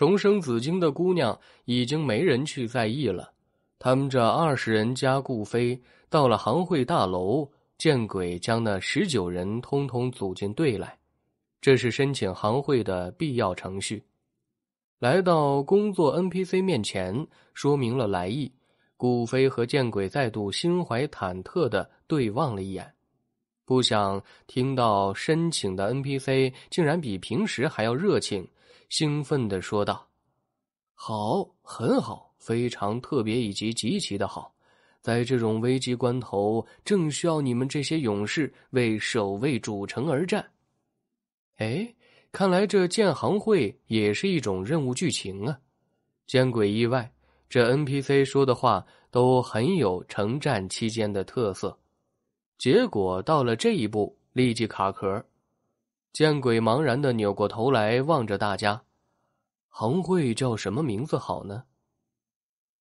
重生紫晶的姑娘已经没人去在意了，他们这二十人加顾飞到了行会大楼，见鬼将那十九人通通组进队来，这是申请行会的必要程序。来到工作 NPC 面前，说明了来意，顾飞和见鬼再度心怀忐忑的对望了一眼，不想听到申请的 NPC 竟然比平时还要热情。兴奋的说道：“好，很好，非常特别，以及极其的好。在这种危机关头，正需要你们这些勇士为守卫主城而战。哎，看来这建行会也是一种任务剧情啊！见鬼，意外，这 NPC 说的话都很有城战期间的特色，结果到了这一步，立即卡壳。”见鬼茫然的扭过头来望着大家，行会叫什么名字好呢？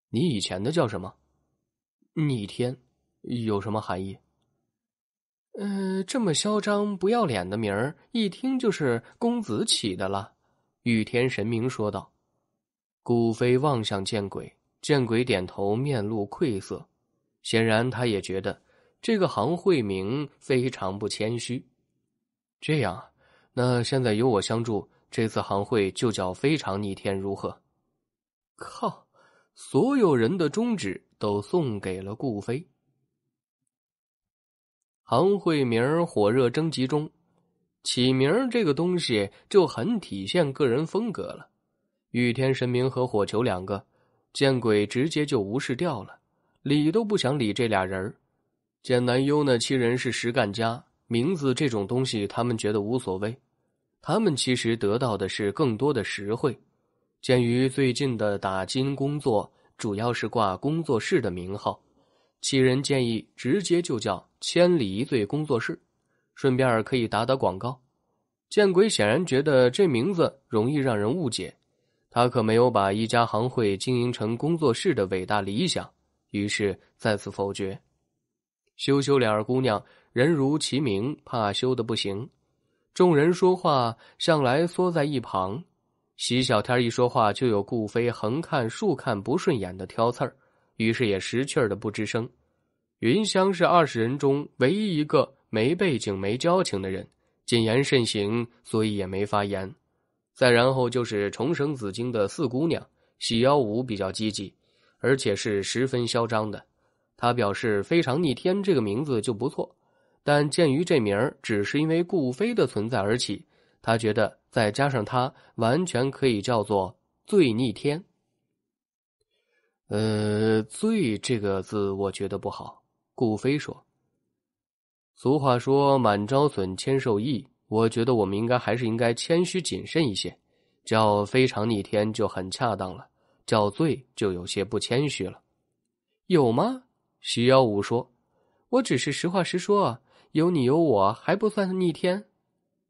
你以前的叫什么？逆天，有什么含义？嗯，这么嚣张不要脸的名儿，一听就是公子起的了。御天神明说道。古飞望向见鬼，见鬼点头，面露愧色，显然他也觉得这个行会名非常不谦虚。这样那现在由我相助，这次行会就叫“非常逆天”，如何？靠！所有人的中指都送给了顾飞。行会名火热征集中，起名这个东西就很体现个人风格了。御天神明和火球两个，见鬼，直接就无视掉了，理都不想理这俩人。见南优那七人是实干家。名字这种东西，他们觉得无所谓。他们其实得到的是更多的实惠。鉴于最近的打金工作主要是挂工作室的名号，其人建议直接就叫“千里一醉工作室”，顺便儿可以打打广告。见鬼，显然觉得这名字容易让人误解。他可没有把一家行会经营成工作室的伟大理想，于是再次否决。羞羞脸儿姑娘。人如其名，怕羞的不行。众人说话向来缩在一旁，席小天一说话就有顾飞横看竖看不顺眼的挑刺儿，于是也识趣儿的不吱声。云香是二十人中唯一一个没背景没交情的人，谨言慎行，所以也没发言。再然后就是重生紫晶的四姑娘喜幺五比较积极，而且是十分嚣张的，她表示非常逆天这个名字就不错。但鉴于这名儿只是因为顾飞的存在而起，他觉得再加上他，完全可以叫做“最逆天”。呃，“最”这个字我觉得不好。顾飞说：“俗话说‘满招损，谦受益’，我觉得我们应该还是应该谦虚谨慎一些，叫‘非常逆天’就很恰当了，叫‘罪就有些不谦虚了。”有吗？徐耀武说：“我只是实话实说。”啊。”有你有我还不算逆天，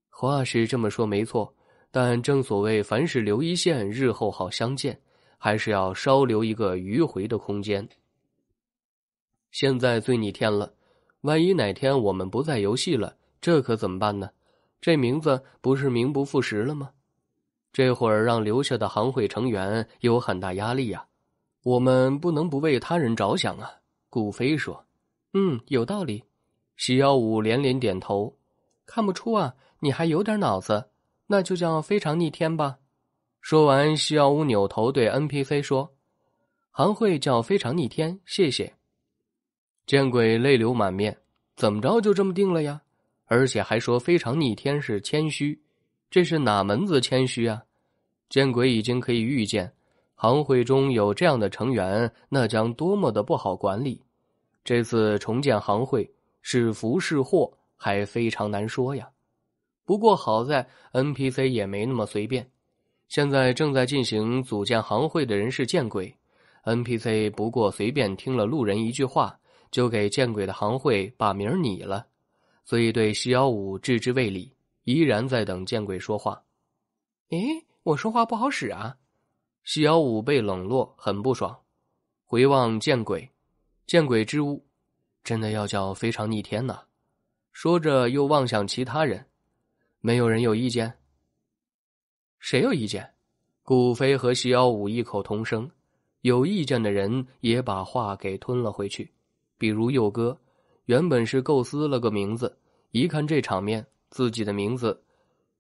话是这么说没错，但正所谓凡事留一线，日后好相见，还是要稍留一个迂回的空间。现在最逆天了，万一哪天我们不在游戏了，这可怎么办呢？这名字不是名不副实了吗？这会儿让留下的行会成员有很大压力呀，我们不能不为他人着想啊。顾飞说：“嗯，有道理。”徐耀武连连点头，看不出啊，你还有点脑子，那就叫非常逆天吧。说完，徐耀武扭头对 NPC 说：“行会叫非常逆天，谢谢。”见鬼，泪流满面，怎么着就这么定了呀？而且还说非常逆天是谦虚，这是哪门子谦虚啊？见鬼，已经可以预见，行会中有这样的成员，那将多么的不好管理。这次重建行会。是福是祸还非常难说呀，不过好在 NPC 也没那么随便。现在正在进行组建行会的人是见鬼，NPC 不过随便听了路人一句话，就给见鬼的行会把名拟了，所以对西幺五置之未理，依然在等见鬼说话。哎，我说话不好使啊！西幺五被冷落，很不爽，回望见鬼，见鬼之屋真的要叫非常逆天呐！说着又望向其他人，没有人有意见。谁有意见？顾飞和西耀武异口同声：“有意见的人也把话给吞了回去。”比如佑哥，原本是构思了个名字，一看这场面，自己的名字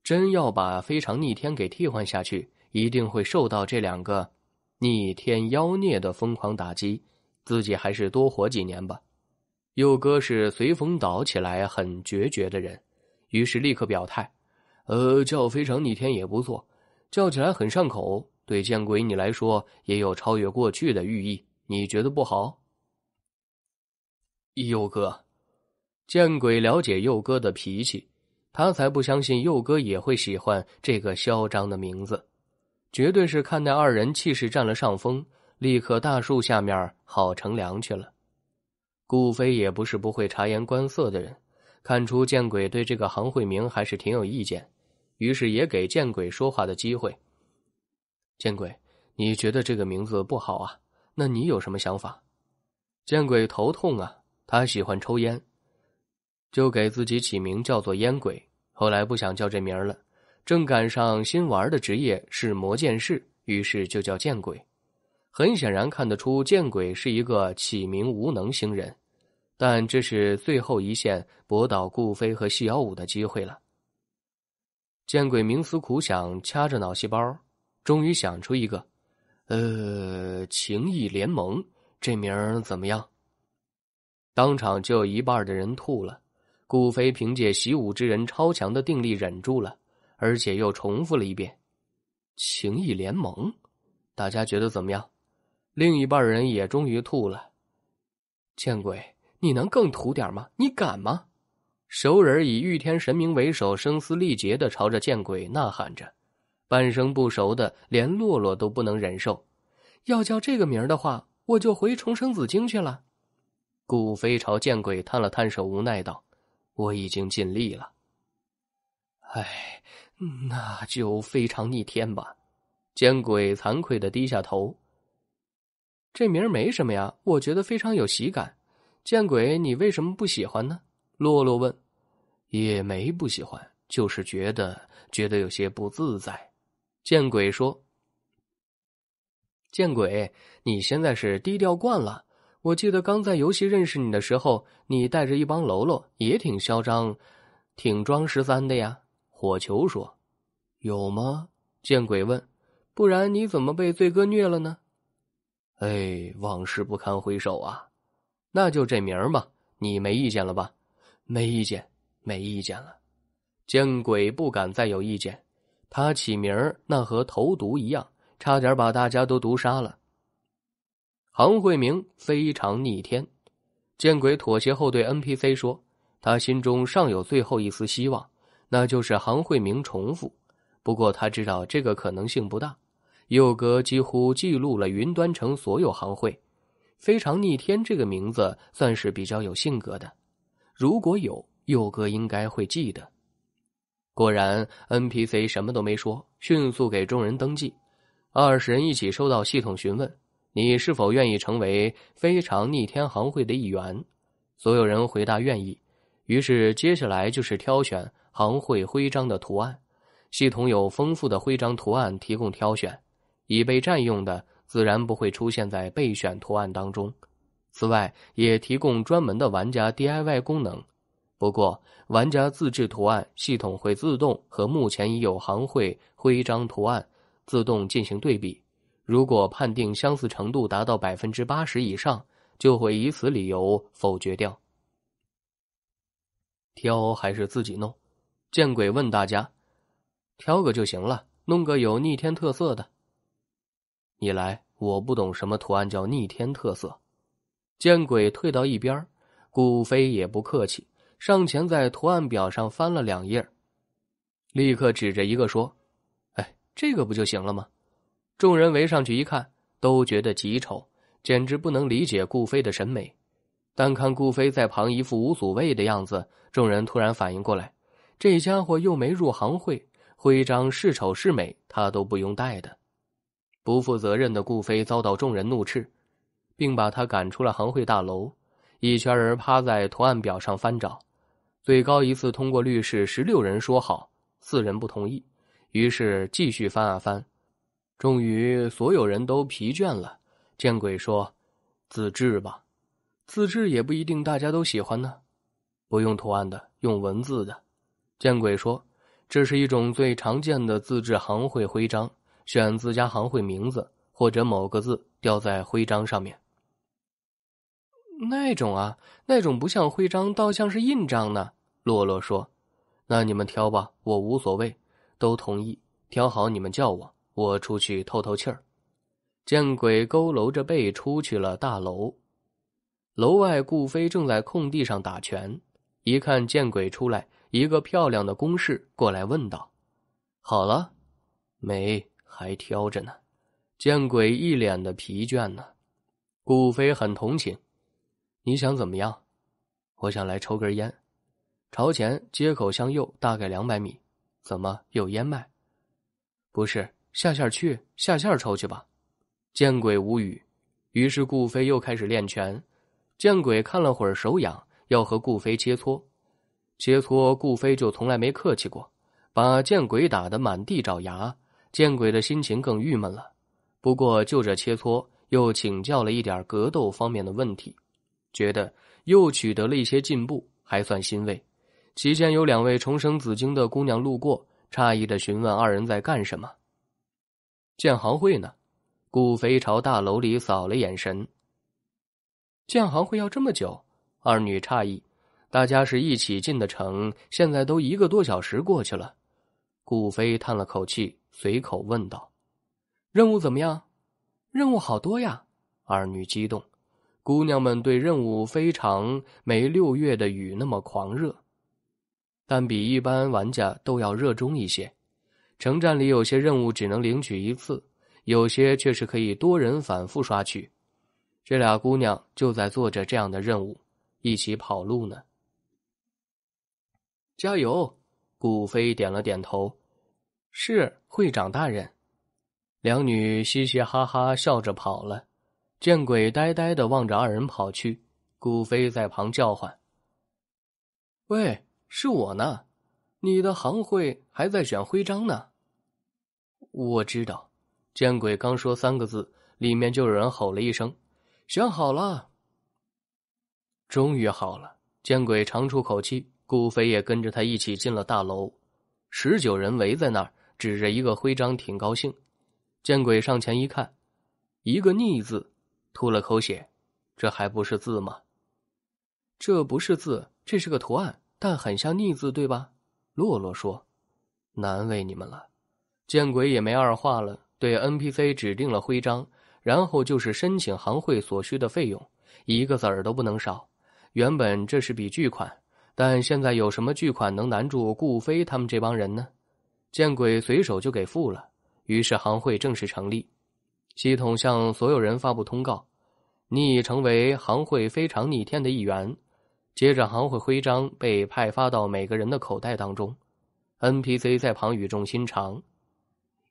真要把“非常逆天”给替换下去，一定会受到这两个逆天妖孽的疯狂打击。自己还是多活几年吧。佑哥是随风倒起来很决绝的人，于是立刻表态：“呃，叫非常逆天也不错，叫起来很上口，对见鬼你来说也有超越过去的寓意，你觉得不好？”佑哥，见鬼了解佑哥的脾气，他才不相信佑哥也会喜欢这个嚣张的名字，绝对是看那二人气势占了上风，立刻大树下面好乘凉去了。顾飞也不是不会察言观色的人，看出见鬼对这个行会名还是挺有意见，于是也给见鬼说话的机会。见鬼，你觉得这个名字不好啊？那你有什么想法？见鬼头痛啊！他喜欢抽烟，就给自己起名叫做烟鬼。后来不想叫这名儿了，正赶上新玩的职业是魔剑士，于是就叫见鬼。很显然看得出，见鬼是一个起名无能星人，但这是最后一线博倒顾飞和细腰舞的机会了。见鬼冥思苦想，掐着脑细胞，终于想出一个，呃，情谊联盟这名怎么样？当场就有一半的人吐了。顾飞凭借习武之人超强的定力忍住了，而且又重复了一遍：“情谊联盟，大家觉得怎么样？”另一半人也终于吐了。见鬼，你能更吐点吗？你敢吗？熟人以御天神明为首，声嘶力竭的朝着见鬼呐喊着。半生不熟的，连洛洛都不能忍受。要叫这个名的话，我就回重生紫晶去了。顾飞朝见鬼探了探手，无奈道：“我已经尽力了。”哎，那就非常逆天吧。见鬼，惭愧的低下头。这名儿没什么呀，我觉得非常有喜感。见鬼，你为什么不喜欢呢？洛洛问。也没不喜欢，就是觉得觉得有些不自在。见鬼说。见鬼，你现在是低调惯了。我记得刚在游戏认识你的时候，你带着一帮喽啰，也挺嚣张，挺装十三的呀。火球说。有吗？见鬼问。不然你怎么被醉哥虐了呢？哎，往事不堪回首啊！那就这名儿吧，你没意见了吧？没意见，没意见了。见鬼，不敢再有意见。他起名儿那和投毒一样，差点把大家都毒杀了。杭慧明非常逆天，见鬼妥协后对 NPC 说，他心中尚有最后一丝希望，那就是杭慧明重复。不过他知道这个可能性不大。佑哥几乎记录了云端城所有行会，非常逆天这个名字算是比较有性格的。如果有佑哥应该会记得。果然，NPC 什么都没说，迅速给众人登记。二十人一起收到系统询问：“你是否愿意成为非常逆天行会的一员？”所有人回答愿意。于是接下来就是挑选行会徽章的图案。系统有丰富的徽章图案提供挑选。已被占用的自然不会出现在备选图案当中。此外，也提供专门的玩家 DIY 功能。不过，玩家自制图案系统会自动和目前已有行会徽章图案自动进行对比，如果判定相似程度达到百分之八十以上，就会以此理由否决掉。挑还是自己弄？见鬼！问大家，挑个就行了，弄个有逆天特色的。你来，我不懂什么图案叫逆天特色。见鬼，退到一边顾飞也不客气，上前在图案表上翻了两页，立刻指着一个说：“哎，这个不就行了吗？”众人围上去一看，都觉得极丑，简直不能理解顾飞的审美。但看顾飞在旁一副无所谓的样子，众人突然反应过来：这家伙又没入行会，徽章是丑是美，他都不用带的。不负责任的顾飞遭到众人怒斥，并把他赶出了行会大楼。一圈人趴在图案表上翻找，最高一次通过率是十六人说好，四人不同意。于是继续翻啊翻，终于所有人都疲倦了。见鬼说：“自制吧，自制也不一定大家都喜欢呢。不用图案的，用文字的。”见鬼说：“这是一种最常见的自制行会徽章。”选自家行会名字或者某个字吊在徽章上面，那种啊，那种不像徽章，倒像是印章呢。洛洛说：“那你们挑吧，我无所谓。”都同意，挑好你们叫我，我出去透透气儿。见鬼，佝偻着背出去了。大楼楼外，顾飞正在空地上打拳，一看见鬼出来，一个漂亮的攻势过来，问道：“好了，没？”还挑着呢，见鬼一脸的疲倦呢。顾飞很同情，你想怎么样？我想来抽根烟，朝前街口向右大概两百米，怎么有烟卖？不是下线去下线抽去吧？见鬼无语。于是顾飞又开始练拳，见鬼看了会儿手痒，要和顾飞切磋。切磋顾飞就从来没客气过，把见鬼打得满地找牙。见鬼的心情更郁闷了，不过就着切磋，又请教了一点格斗方面的问题，觉得又取得了一些进步，还算欣慰。期间有两位重生紫晶的姑娘路过，诧异的询问二人在干什么。建行会呢？顾飞朝大楼里扫了眼神。建行会要这么久？二女诧异，大家是一起进的城，现在都一个多小时过去了。顾飞叹了口气。随口问道：“任务怎么样？任务好多呀！”二女激动，姑娘们对任务非常没六月的雨那么狂热，但比一般玩家都要热衷一些。城战里有些任务只能领取一次，有些却是可以多人反复刷取。这俩姑娘就在做着这样的任务，一起跑路呢。加油！顾飞点了点头。是会长大人，两女嘻嘻哈哈笑着跑了，见鬼呆呆的望着二人跑去，顾飞在旁叫唤：“喂，是我呢，你的行会还在选徽章呢。”我知道。见鬼刚说三个字，里面就有人吼了一声：“选好了！”终于好了，见鬼长出口气，顾飞也跟着他一起进了大楼。十九人围在那儿，指着一个徽章，挺高兴。见鬼上前一看，一个逆字，吐了口血。这还不是字吗？这不是字，这是个图案，但很像逆字，对吧？洛洛说：“难为你们了。”见鬼也没二话了，对 NPC 指定了徽章，然后就是申请行会所需的费用，一个子儿都不能少。原本这是笔巨款。但现在有什么巨款能难住顾飞他们这帮人呢？见鬼，随手就给付了。于是行会正式成立。系统向所有人发布通告：“你已成为行会非常逆天的一员。”接着，行会徽章被派发到每个人的口袋当中。NPC 在旁语重心长：“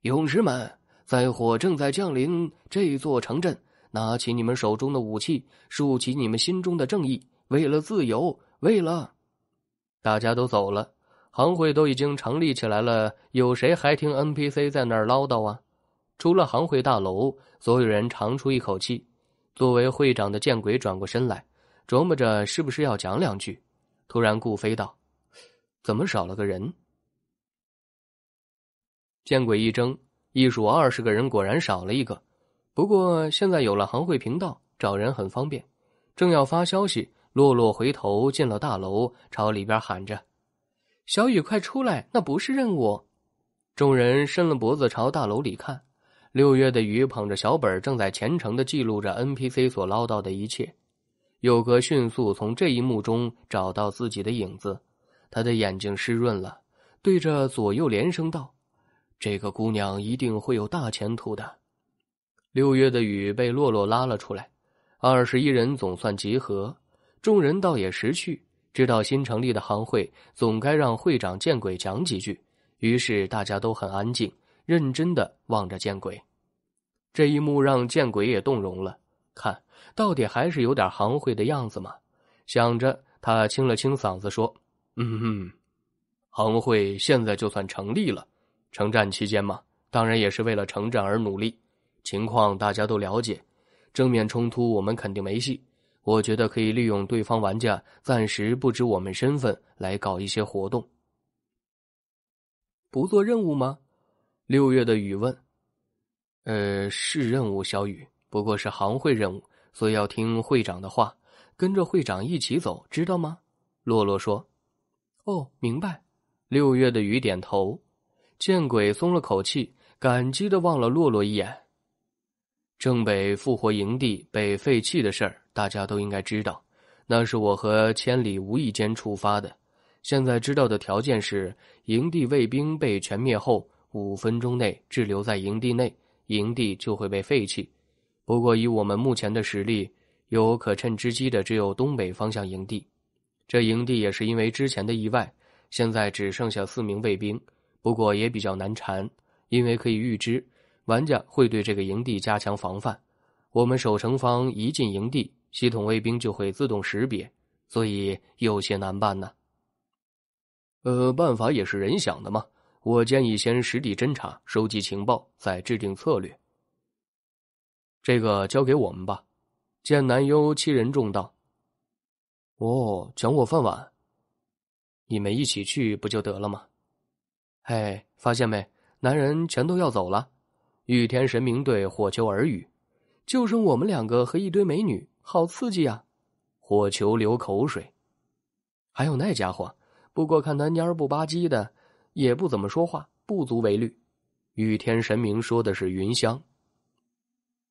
勇士们，灾火正在降临这座城镇，拿起你们手中的武器，竖起你们心中的正义，为了自由，为了……”大家都走了，行会都已经成立起来了，有谁还听 NPC 在那儿唠叨啊？出了行会大楼，所有人长出一口气。作为会长的见鬼转过身来，琢磨着是不是要讲两句。突然，顾飞道：“怎么少了个人？”见鬼一怔，一数二十个人，果然少了一个。不过现在有了行会频道，找人很方便。正要发消息。洛洛回头进了大楼，朝里边喊着：“小雨，快出来！那不是任务。”众人伸了脖子朝大楼里看。六月的雨捧着小本，正在虔诚的记录着 NPC 所唠叨的一切。佑哥迅速从这一幕中找到自己的影子，他的眼睛湿润了，对着左右连声道：“这个姑娘一定会有大前途的。”六月的雨被洛洛拉了出来，二十一人总算集合。众人倒也识趣，知道新成立的行会总该让会长见鬼讲几句，于是大家都很安静，认真的望着见鬼。这一幕让见鬼也动容了，看到底还是有点行会的样子嘛。想着，他清了清嗓子说：“嗯哼，行会现在就算成立了，成战期间嘛，当然也是为了成战而努力。情况大家都了解，正面冲突我们肯定没戏。”我觉得可以利用对方玩家暂时不知我们身份来搞一些活动，不做任务吗？六月的雨问。呃，是任务，小雨，不过是行会任务，所以要听会长的话，跟着会长一起走，知道吗？洛洛说。哦，明白。六月的雨点头。见鬼，松了口气，感激的望了洛洛一眼。正北复活营地被废弃的事儿，大家都应该知道。那是我和千里无意间触发的。现在知道的条件是，营地卫兵被全灭后，五分钟内滞留在营地内，营地就会被废弃。不过，以我们目前的实力，有可趁之机的只有东北方向营地。这营地也是因为之前的意外，现在只剩下四名卫兵，不过也比较难缠，因为可以预知。玩家会对这个营地加强防范，我们守城方一进营地，系统卫兵就会自动识别，所以有些难办呢。呃，办法也是人想的嘛。我建议先实地侦查，收集情报，再制定策略。这个交给我们吧。见南优欺人重道：“哦，抢我饭碗？你们一起去不就得了吗？”嘿，发现没，男人全都要走了。玉天神明对火球耳语：“就剩我们两个和一堆美女，好刺激呀！”火球流口水。还有那家伙，不过看他蔫不吧唧的，也不怎么说话，不足为虑。玉天神明说的是云香。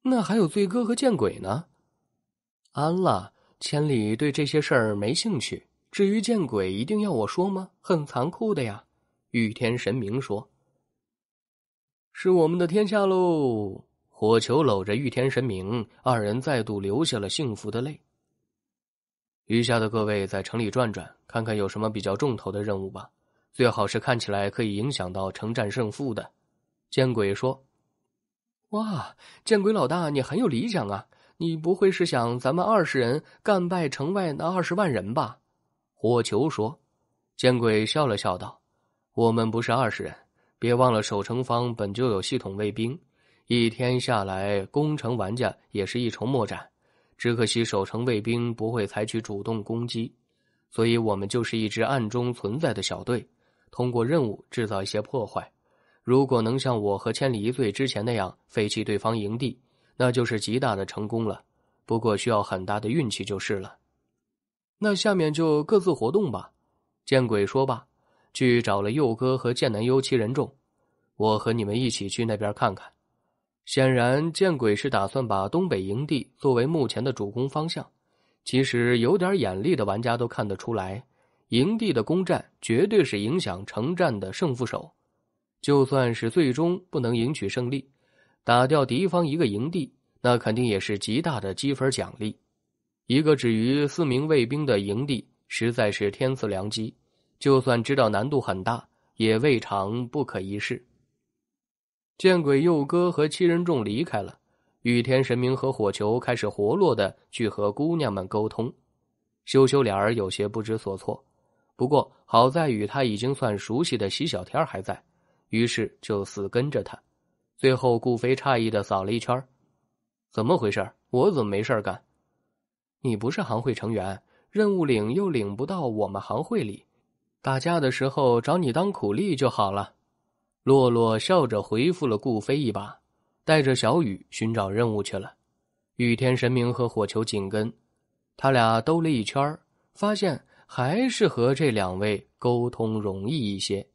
那还有醉哥和见鬼呢？安了，千里对这些事儿没兴趣。至于见鬼，一定要我说吗？很残酷的呀！玉天神明说。是我们的天下喽！火球搂着御天神明，二人再度流下了幸福的泪。余下的各位在城里转转，看看有什么比较重头的任务吧，最好是看起来可以影响到城战胜负的。见鬼说：“哇，见鬼老大，你很有理想啊！你不会是想咱们二十人干败城外那二十万人吧？”火球说：“见鬼笑了笑道，我们不是二十人。”别忘了，守城方本就有系统卫兵，一天下来，攻城玩家也是一筹莫展。只可惜守城卫兵不会采取主动攻击，所以我们就是一支暗中存在的小队，通过任务制造一些破坏。如果能像我和千里一醉之前那样废弃对方营地，那就是极大的成功了。不过需要很大的运气就是了。那下面就各自活动吧。见鬼，说吧。去找了佑哥和剑南幽七人众，我和你们一起去那边看看。显然，见鬼是打算把东北营地作为目前的主攻方向。其实，有点眼力的玩家都看得出来，营地的攻占绝对是影响城战的胜负手。就算是最终不能赢取胜利，打掉敌方一个营地，那肯定也是极大的积分奖励。一个止于四名卫兵的营地，实在是天赐良机。就算知道难度很大，也未尝不可一试。见鬼，佑哥和七人众离开了，雨天神明和火球开始活络的去和姑娘们沟通。羞羞脸儿有些不知所措，不过好在与他已经算熟悉的席小天还在，于是就死跟着他。最后，顾飞诧异的扫了一圈怎么回事？我怎么没事干？你不是行会成员，任务领又领不到我们行会里。”打架的时候找你当苦力就好了，洛洛笑着回复了顾飞一把，带着小雨寻找任务去了。雨天神明和火球紧跟，他俩兜了一圈发现还是和这两位沟通容易一些。